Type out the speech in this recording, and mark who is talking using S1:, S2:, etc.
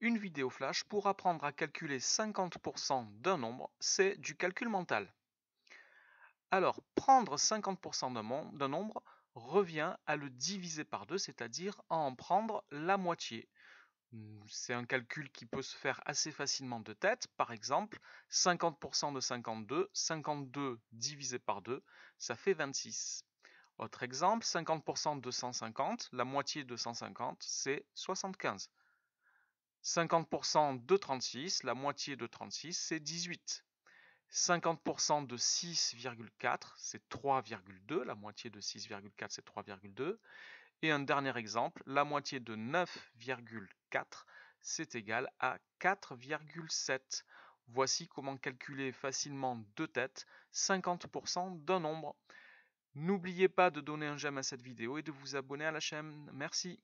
S1: Une vidéo flash pour apprendre à calculer 50% d'un nombre, c'est du calcul mental. Alors, prendre 50% d'un nombre revient à le diviser par deux, c'est-à-dire à en prendre la moitié. Hum, c'est un calcul qui peut se faire assez facilement de tête. Par exemple, 50% de 52, 52 divisé par 2, ça fait 26. Autre exemple, 50% de 150, la moitié de 150, c'est 75. 50% de 36, la moitié de 36, c'est 18. 50% de 6,4, c'est 3,2. La moitié de 6,4, c'est 3,2. Et un dernier exemple, la moitié de 9,4, c'est égal à 4,7. Voici comment calculer facilement deux têtes, 50% d'un nombre. N'oubliez pas de donner un j'aime à cette vidéo et de vous abonner à la chaîne. Merci.